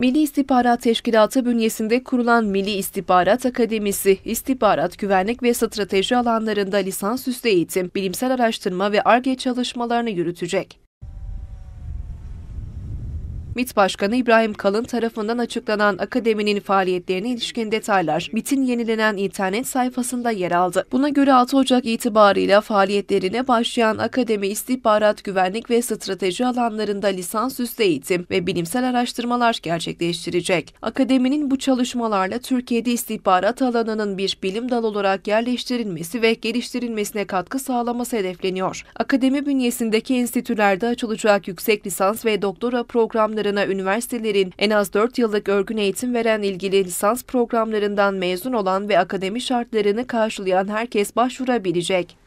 Milli İstihbarat Teşkilatı bünyesinde kurulan Milli İstihbarat Akademisi, istihbarat, güvenlik ve strateji alanlarında lisansüstü eğitim, bilimsel araştırma ve ARGE çalışmalarını yürütecek. MİT Başkanı İbrahim Kalın tarafından açıklanan akademinin faaliyetlerine ilişkin detaylar MİT'in yenilenen internet sayfasında yer aldı. Buna göre 6 Ocak itibarıyla faaliyetlerine başlayan akademi istihbarat, güvenlik ve strateji alanlarında lisansüstü eğitim ve bilimsel araştırmalar gerçekleştirecek. Akademinin bu çalışmalarla Türkiye'de istihbarat alanının bir bilim dalı olarak yerleştirilmesi ve geliştirilmesine katkı sağlaması hedefleniyor. Akademi bünyesindeki enstitülerde açılacak yüksek lisans ve doktora programları okullarına üniversitelerin en az 4 yıllık örgün eğitim veren ilgili lisans programlarından mezun olan ve akademi şartlarını karşılayan herkes başvurabilecek.